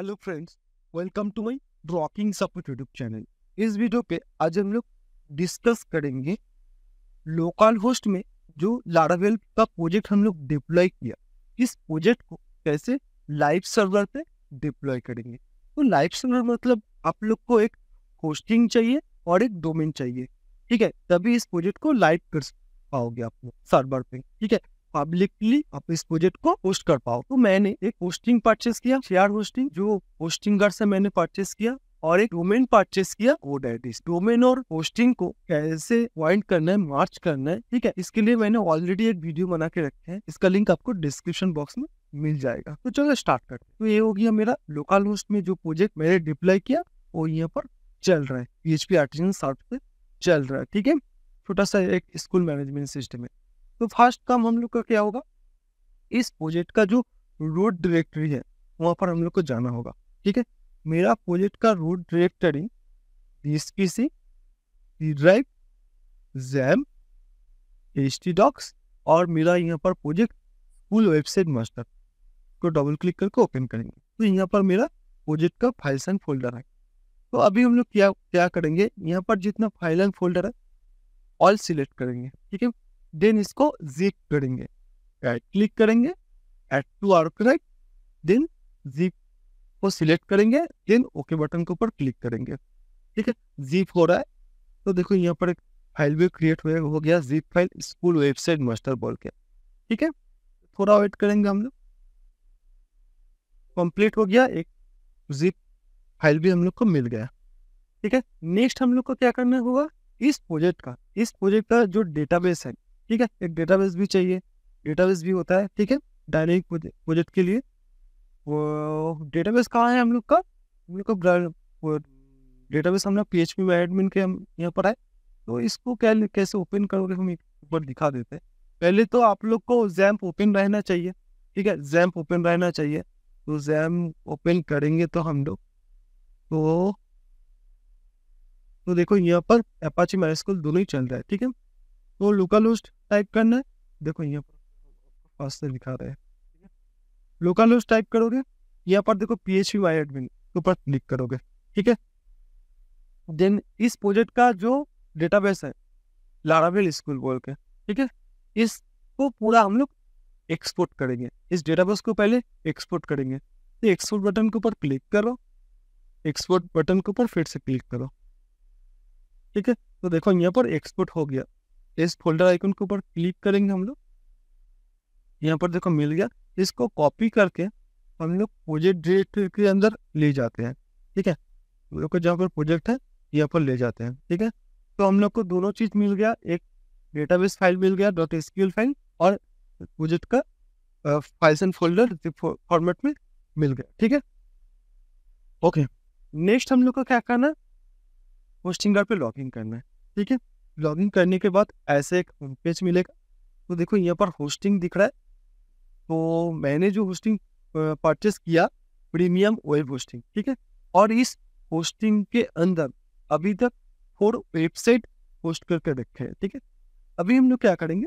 hello friends welcome to my drocking support YouTube channel इस video पे आज हम लोग डिस्कस करेंगे लोकल होस्ट में जो लाडावेल का प्रोजेक्ट हम लोग डिप्लॉय किया इस प्रोजेक्ट को कैसे लाइव सर्वर पे डिप्लॉय करेंगे तो लाइव सर्वर मतलब आप लोग को एक होस्टिंग चाहिए और एक डोमेन चाहिए ठीक है तभी इस प्रोजेक्ट को लाइव कर पाओगे आप लोग सर्वर पर ठीक है पब्लिकली आप इस प्रोजेक्ट को पोस्ट कर पाओ तो मैंने एक होस्टिंग परचेस किया शेयर होस्टिंग जो होस्टिंगर से मैंने परचेस किया और एक डोमेन परचेस किया वो डेटिस डोमेन और होस्टिंग को कैसे वाइंड करना है मार्च करना है ठीक है इसके लिए मैंने ऑलरेडी एक वीडियो बना के रखे हैं इसका लिंक आपको डिस्क्रिप्शन बॉक्स में मिल जाएगा तो चलो स्टार्ट कर तो ये हो गया मेरा लोकल होस्ट में जो प्रोजेक्ट मैंने डिप्लाई किया वो यहाँ पर चल रहा है P H P artisan soft पे चल रहा है ठीक है छोटा सा एक स्कूल मैनेजमेंट सिस्टम है तो फर्स्ट काम हम लोग का क्या होगा इस प्रोजेक्ट का जो रूट डायरेक्टरी है वहाँ पर हम लोग को जाना होगा ठीक है मेरा प्रोजेक्ट का root directory S P C drive xampp H T docs और मेरा यहाँ पर प्रोजेक्ट फुल वेबसाइट मास्टर को डबल क्लिक करके ओपन करेंगे तो यहाँ पर मेरा प्रोजेक्ट का फाइल्स एंड फोल्डर है तो अभी हम लोग क्या क्या करेंगे यहाँ पर जितना फाइल एंड फोल्डर है ऑल सिलेक्ट करेंगे ठीक है देन इसको जीप करेंगे राइट क्लिक करेंगे add to R right then zip को सिलेक्ट करेंगे देन ओके बटन के ऊपर क्लिक करेंगे ठीक है जीप हो रहा है तो देखो यहाँ पर एक फाइल भी क्रिएट हो गया zip file school website master बोल के ठीक है थोड़ा वेट करेंगे हम लोग कंप्लीट हो गया एक जीप फाइल भी हम लोग को मिल गया ठीक है नेक्स्ट हम लोग को क्या करना होगा इस प्रोजेक्ट का इस प्रोजेक्ट का जो डेटाबेस है ठीक है एक डेटाबेस भी चाहिए डेटाबेस भी होता है ठीक है डायनेमिक प्रोजेक्ट के लिए वो डेटाबेस कहाँ है हम लोग का हम लोग का डेटाबेस लोग पी एच पी में एडमिन के हम यहाँ पर आए तो इसको कैसे कैसे ओपन करोगे हम ऊपर दिखा देते हैं पहले तो आप लोग को जैम्प ओपन रहना चाहिए ठीक है जैम्प ओपन रहना चाहिए तो जैम ओपन करेंगे तो हम लोग तो तो देखो यहाँ पर अपाची माइस्कूल दोनों ही चल रहा है ठीक है तो लोकल होस्ट टाइप करना है देखो यहाँ पर पास से दिखा रहे हैं लोकल होस्ट टाइप करोगे यहाँ पर देखो P H U Y admin के ऊपर क्लिक करोगे ठीक है देन इस प्रोजेक्ट का जो डेटाबेस है लारावेल स्कूल बोल के ठीक है इसको पूरा हम लोग एक्सपोर्ट करेंगे इस डेटाबेस को पहले एक्सपोर्ट करेंगे तो एक्सपोर्ट बटन के ऊपर क्लिक करो एक्सपोर्ट बटन के ऊपर फिर से क्लिक करो ठीक है तो देखो यहाँ पर एक्सपोर्ट हो गया इस फोल्डर आइकन के ऊपर क्लिक करेंगे हम लोग यहाँ पर देखो मिल गया इसको कॉपी करके हम लोग प्रोजेक्ट डायरेक्टरी के अंदर ले जाते हैं ठीक है लोग जहाँ पर प्रोजेक्ट है यहाँ पर ले जाते हैं ठीक है तो हम लोग को दोनों चीज़ मिल गया एक डेटाबेस फाइल मिल गया डॉट एस फाइल और प्रोजेक्ट का फाइल्स एंड फोल्डर फॉर्मेट में मिल गया ठीक है ओके नेक्स्ट हम लोग को क्या करना है होस्टिंगर पे लॉगिन करना है ठीक है लॉगिन करने के बाद ऐसे एक होम पेज मिलेगा तो देखो यहाँ पर होस्टिंग दिख रहा है तो मैंने जो होस्टिंग परचेस किया प्रीमियम वेब होस्टिंग ठीक है और इस होस्टिंग के अंदर अभी तक फोर वेबसाइट होस्ट करके रखे हैं ठीक है अभी हम लोग क्या करेंगे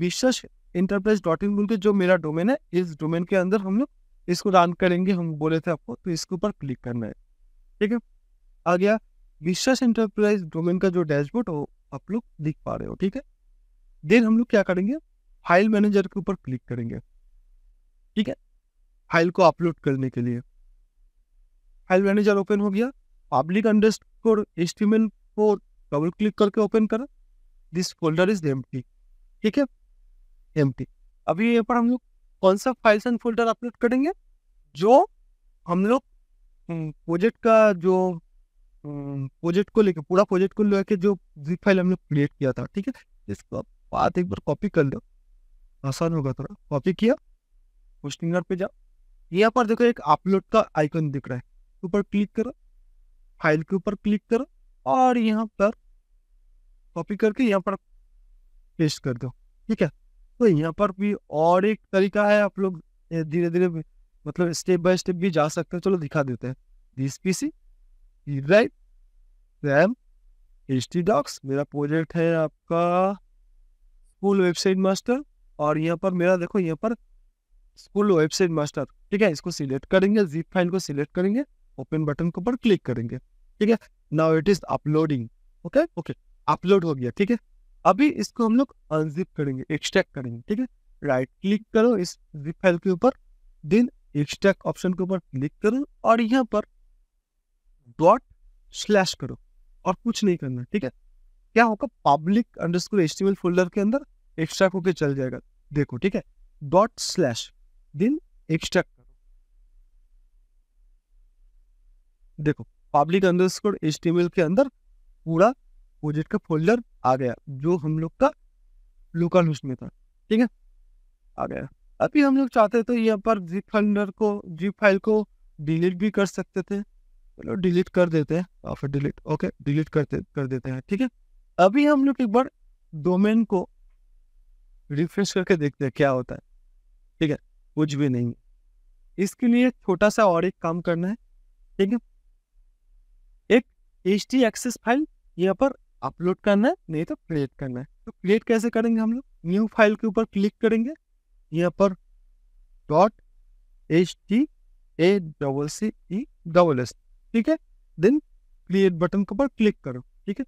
विशेष इंटरप्राइज डॉट इन बोल के जो मेरा डोमेन है इस डोमेन के अंदर हम लोग इसको रन करेंगे हम बोले थे आपको तो इसके ऊपर क्लिक करना है ठीक है आ गया विश्वास इंटरप्राइज डोमेन का जो डैशबोर्ड हो आप लोग दिख पा रहे हो ठीक है देन हम लोग क्या करेंगे फाइल मैनेजर के ऊपर क्लिक करेंगे ठीक है फाइल को अपलोड करने के लिए फाइल मैनेजर ओपन हो गया पब्लिक अंडरस्कोर एस्टिमेल को डबल क्लिक करके ओपन करा दिस फोल्डर इज एम ठीक है एम अभी यहाँ पर हम लोग कौन सा फाइल्स एंड फोल्डर अपलोड करेंगे जो हम लोग हम्म, प्रोजेक्ट का जो प्रोजेक्ट को लेकर पूरा प्रोजेक्ट को लेकर जो जिप फाइल हमने क्रिएट किया था ठीक है इसको आप बात एक बार कॉपी कर लो आसान होगा थोड़ा कॉपी किया पोस्टिंगर पे जाओ यहाँ पर देखो एक अपलोड का आइकन दिख रहा है ऊपर क्लिक करो फाइल के ऊपर क्लिक करो और यहाँ पर कॉपी करके यहाँ पर पेस्ट कर दो ठीक है तो यहाँ पर भी और एक तरीका है आप लोग धीरे धीरे मतलब स्टेप बाय स्टेप भी जा सकते हैं चलो दिखा देते हैं this PC right ram H docs मेरा प्रोजेक्ट है आपका स्कूल वेबसाइट मास्टर और यहाँ पर मेरा देखो यहाँ पर स्कूल वेबसाइट मास्टर ठीक है इसको सिलेक्ट करेंगे जीप फाइल को सिलेक्ट करेंगे ओपन बटन के ऊपर क्लिक करेंगे ठीक है now it is uploading okay okay upload हो गया ठीक है अभी इसको हम लोग अनजिप करेंगे एक्सट्रैक्ट करेंगे ठीक है राइट क्लिक करो इस जिप फाइल के ऊपर देन एक्सट्रैक्ट ऑप्शन के ऊपर क्लिक करो और यहाँ पर डॉट स्लैश करो और कुछ नहीं करना ठीक है क्या होगा पब्लिक अंडरस्कोर एच फोल्डर के अंदर एक्सट्रैक्ट होके चल जाएगा देखो ठीक है डॉट स्लैश दिन एक्स्ट्रा करो देखो पब्लिक अंडरस्कोर एच के अंदर पूरा प्रोजेक्ट का फोल्डर आ गया जो हम लोग का लोकल होस्ट में था ठीक है आ गया अभी हम लोग चाहते तो यहाँ पर जिप फोल्डर को जिप फाइल को डिलीट भी कर सकते थे चलो डिलीट कर देते हैं हाँ, फिर डिलीट ओके डिलीट करते कर देते हैं ठीक है अभी हम लोग एक बार डोमेन को रिफ्रेश करके देखते हैं क्या होता है ठीक है कुछ भी नहीं इसके लिए छोटा सा और एक काम करना है ठीक है एक एच टी एक्सेस फाइल यहाँ पर अपलोड करना है नहीं तो क्रिएट करना है तो क्रिएट कैसे करेंगे हम लोग न्यू फाइल के ऊपर क्लिक करेंगे यहाँ पर dot H T A double C E double S ठीक है देन क्रिएट बटन के ऊपर क्लिक करो ठीक है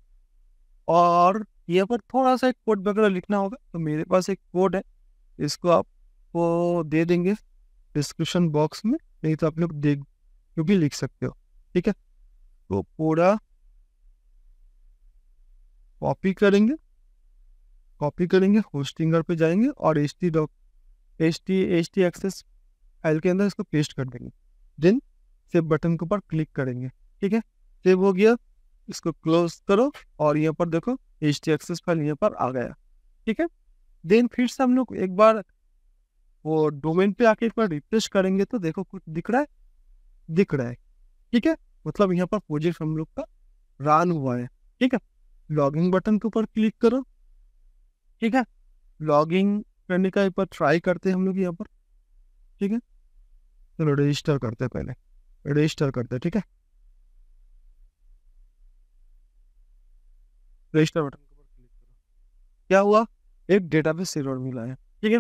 और यहाँ पर थोड़ा सा एक कोड वगैरह लिखना होगा तो मेरे पास एक कोड है इसको वो दे देंगे डिस्क्रिप्शन बॉक्स में नहीं तो आप लोग देख भी लिख सकते हो ठीक है तो पूरा कॉपी करेंगे कॉपी करेंगे होस्टिंगर पे जाएंगे और H T doc H T H T access file के अंदर इसको पेस्ट कर देंगे देन सेव बटन के ऊपर क्लिक करेंगे ठीक है सेव हो गया इसको क्लोज करो और यहाँ पर देखो एच टी एक्सेस फाइल यहाँ पर आ गया ठीक है देन फिर से हम लोग एक बार वो डोमेन पे आके एक बार रिफ्रेश करेंगे तो देखो कुछ दिख रहा है दिख रहा है ठीक है मतलब यहाँ पर प्रोजेक्ट हम लोग का रन हुआ है ठीक है लॉगिंग बटन के ऊपर क्लिक करो ठीक है लॉगिंग करने का एक बार ट्राई करते हैं हम लोग यहाँ पर ठीक है चलो रजिस्टर करते हैं पहले रजिस्टर कर दो ठीक है रजिस्टर बटन के ऊपर क्लिक करो क्या हुआ एक डेटाबेस एरर मिला है ठीक है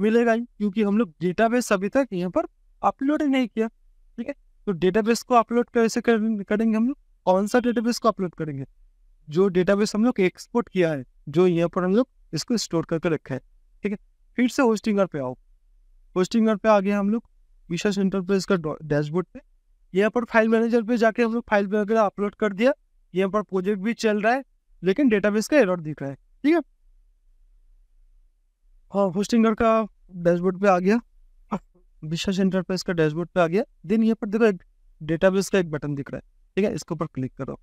मिलेगा ही क्योंकि हम लोग डेटाबेस अभी तक यहाँ पर अपलोड ही नहीं किया ठीक है तो डेटाबेस को अपलोड कैसे करेंगे हम लोग कौन सा डेटाबेस को अपलोड करेंगे जो डेटाबेस हम लोग एक्सपोर्ट किया है जो यहाँ पर हम लोग इसको स्टोर करके रखा है ठीक है फिर से होस्टिंगर पे आओ होस्टिंगर पे आ गया हम लोग विशेष इंटरप्राइज का डैशबोर्ड पे यहाँ पर फाइल मैनेजर पे जाके हम लोग फाइल वगैरह अपलोड कर दिया यहाँ पर प्रोजेक्ट भी चल रहा है लेकिन डेटाबेस का एरर दिख रहा है ठीक है हाँ होस्टिंगर का डैशबोर्ड पे आ गया विश्वास इंटरप्राइज का डैशबोर्ड पे आ गया देन यहाँ पर देखो एक डेटाबेस का एक बटन दिख रहा है ठीक है इसके ऊपर क्लिक करो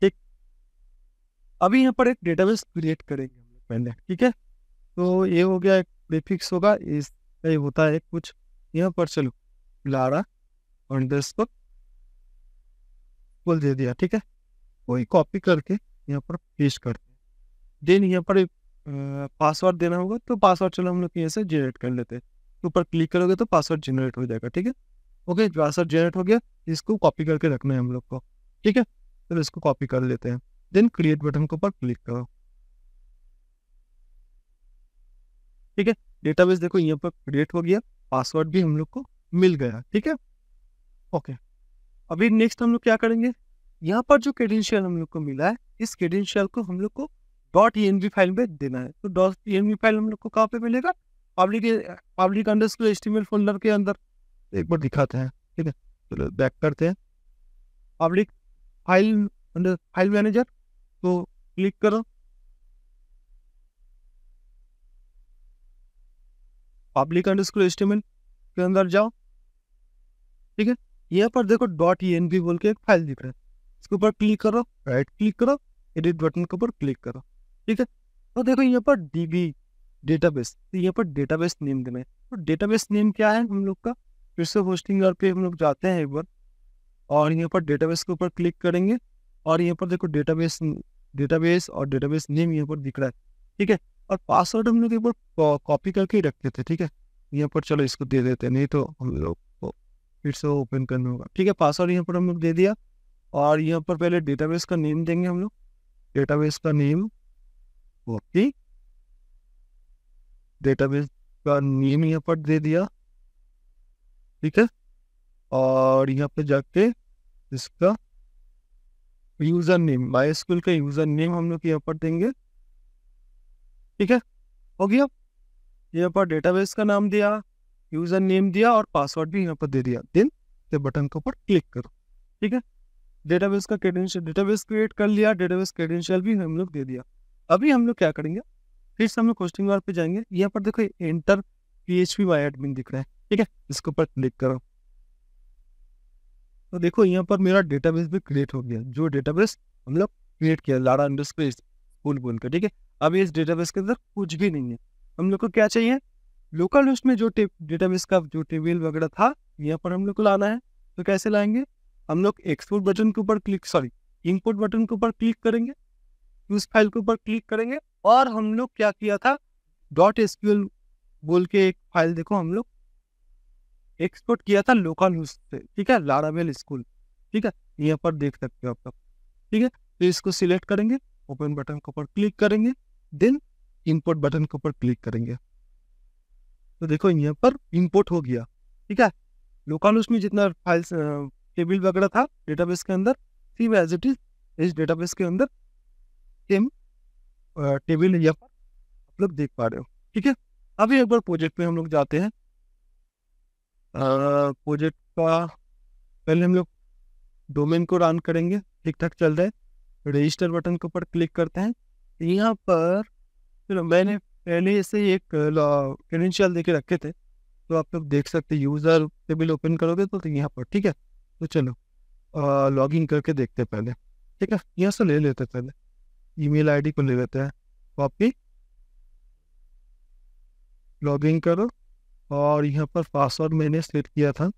ठीक अभी यहाँ पर एक डेटाबेस क्रिएट करेंगे हम लोग पहले ठीक है तो ये हो गया एक प्रीफिक्स होगा इस ये होता है कुछ यहाँ पर चलो लारा अंडरस्कोर दे दिया ठीक है वही कॉपी करके यहाँ पर पेश करते देन यहाँ पर पासवर्ड देना होगा तो पासवर्ड चलो हम लोग यहाँ से जनरेट कर लेते हैं ऊपर क्लिक करोगे तो पासवर्ड जनरेट हो जाएगा ठीक है ओके पासवर्ड जनरेट हो गया इसको कॉपी करके रखना है हम लोग को ठीक है तो इसको कॉपी कर लेते हैं देन क्रिएट बटन के ऊपर क्लिक करो ठीक है डेटाबेस देखो यहाँ पर क्रिएट हो गया पासवर्ड भी हम लोग को मिल गया ठीक है ओके अभी नेक्स्ट हम लोग क्या करेंगे यहाँ पर जो क्रेडेंशियल हम लोग को मिला है इस क्रेडेंशियल को हम लोग को डॉट ई फाइल में देना है तो डॉट ई फाइल हम लोग को कहाँ पे मिलेगा public public under HTML folder के अंदर एक बार दिखाते हैं ठीक है चलो बैक करते हैं public file under file manager तो क्लिक करो पब्लिक अंडर स्कूल एस्टिमेट के अंदर जाओ ठीक है यहाँ पर देखो डॉट ई एन बी बोल के एक फाइल दिख रहा है इसके ऊपर क्लिक करो राइट क्लिक करो एडिट बटन के ऊपर क्लिक करो ठीक है तो देखो यहाँ पर डी बी बेस तो यहाँ पर बेस नेम देना है तो बेस नेम क्या है हम लोग का फिर से होस्टिंग पे हम लोग जाते हैं एक बार और यहाँ पर डेटाबेस के ऊपर क्लिक करेंगे और यहाँ पर देखो डेटाबेस डेटाबेस और डेटाबेस नेम यहाँ पर दिख रहा है ठीक है और पासवर्ड हम लोग एक बार कॉपी करके ही रखते थे ठीक है यहाँ पर चलो इसको दे देते नहीं तो हम लोग फिर से ओपन करना होगा ठीक है पासवर्ड यहाँ पर हम लोग दे दिया और यहाँ पर पहले डेटाबेस का नेम देंगे हम लोग डेटाबेस का नेम ओके डेटाबेस का नेम यहाँ पर दे दिया ठीक है और यहाँ पर जाके इसका यूज़र नेम बाई स्कूल का यूज़र नेम हम लोग यहाँ पर देंगे ठीक है हो गया यहाँ पर डेटाबेस का नाम दिया यूजर नेम दिया और पासवर्ड भी यहाँ पर दे दिया दिन ये बटन के ऊपर क्लिक करो ठीक है डेटाबेस का क्रेडेंशियल डेटाबेस क्रिएट कर लिया डेटाबेस क्रेडेंशियल भी हम लोग दे दिया अभी हम लोग क्या करेंगे फिर से हम लोग क्वेश्चन वार पे जाएंगे यहाँ पर देखो enter P H P my admin दिख रहा है ठीक है इसके ऊपर क्लिक करो तो देखो यहाँ पर मेरा डेटाबेस भी क्रिएट हो गया जो डेटाबेस हम लोग क्रिएट किया लाड़ा इंडस्ट्रीज फूल बोल कर ठीक है अभी इस डेटाबेस के अंदर कुछ भी नहीं है हम लोग को क्या चाहिए लोकल होस्ट में जो डेटाबेस का जो टेबल वगैरह था यहाँ पर हम लोग को लाना है तो कैसे लाएंगे हम लोग एक्सपोर्ट बटन के ऊपर क्लिक सॉरी इंपोर्ट बटन के ऊपर क्लिक करेंगे उस फाइल के ऊपर क्लिक करेंगे और हम लोग क्या किया था डॉट एस बोल के एक फाइल देखो हम लोग एक्सपोर्ट किया था लोकल होस्ट से ठीक है लारावेल स्कूल ठीक है यहाँ पर देख सकते हो आप लोग ठीक है तो इसको सिलेक्ट करेंगे ओपन बटन के ऊपर क्लिक करेंगे देन इंपोर्ट बटन के ऊपर क्लिक करेंगे तो देखो यहाँ पर इम्पोर्ट हो गया ठीक है लोकानुस में जितना फाइल्स टेबल वगैरह था डेटाबेस के अंदर सिर्फ एज इट इज इस डेटाबेस के अंदर सेम टेबल यहाँ पर आप लोग देख पा रहे हो ठीक है अभी एक बार प्रोजेक्ट में हम लोग जाते हैं प्रोजेक्ट का पहले हम लोग डोमेन को रन करेंगे ठीक ठाक चल रहा है रजिस्टर बटन के ऊपर क्लिक करते हैं यहाँ पर चलो मैंने पहले से एक क्रेडेंशियल दे के रखे थे तो आप लोग देख सकते यूज़र टेबल ओपन करोगे तो यहाँ पर ठीक है तो चलो लॉग इन करके देखते पहले ठीक है यहाँ से ले लेते पहले ईमेल डी को ले लेते हैं कॉपी लॉग इन करो और यहाँ पर पासवर्ड मैंने सेट किया था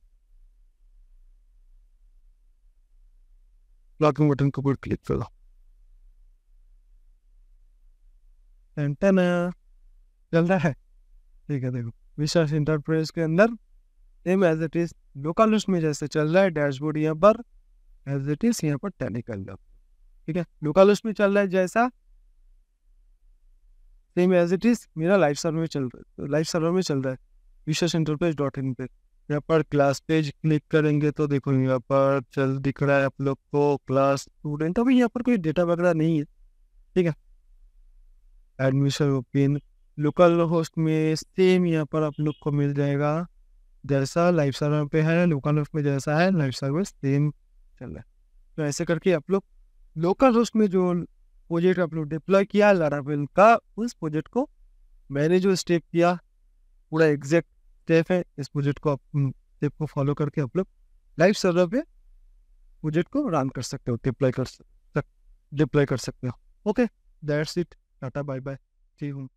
लॉगिन बटन को क्लिक करो एंटर चल रहा है ठीक है देखो विशेष इंटरप्राइज के अंदर same as it is local list में जैसे चल रहा है डैशबोर्ड यहाँ पर एज इट इज यहाँ पर टेनिकल ठीक है लोकल लिस्ट में चल रहा है जैसा सेम एज इट इज मेरा लाइफ सर्वर में चल रहा है लाइफ तो सर्वर में चल रहा है विशेष इंटरप्राइज डॉट इन पे यहाँ पर क्लास पेज क्लिक करेंगे तो देखो यहाँ पर चल दिख रहा है आप लोग को क्लास स्टूडेंट अभी यहाँ पर कोई डेटा वगैरह नहीं है ठीक है एडमिशन ओपिन लोकल होस्ट में सेम यहाँ पर आप लोग को मिल जाएगा जैसा लाइफ सर्वर पे है लोकल होस्ट में जैसा है लाइफ सर्वर सेम चल रहा है तो ऐसे करके आप लोग लोकल होस्ट में जो प्रोजेक्ट आप लोग डिप्लॉय किया लारावेल का उस प्रोजेक्ट को मैंने जो स्टेप किया पूरा एग्जैक्ट स्टेप है इस प्रोजेक्ट को आप स्टेप को फॉलो करके आप लोग लाइव सर्वर पे प्रोजेक्ट को रन कर सकते हो डिप्लॉय कर सक डिप्लॉय कर सकते हो okay that's it tata bye bye ठीक हूँ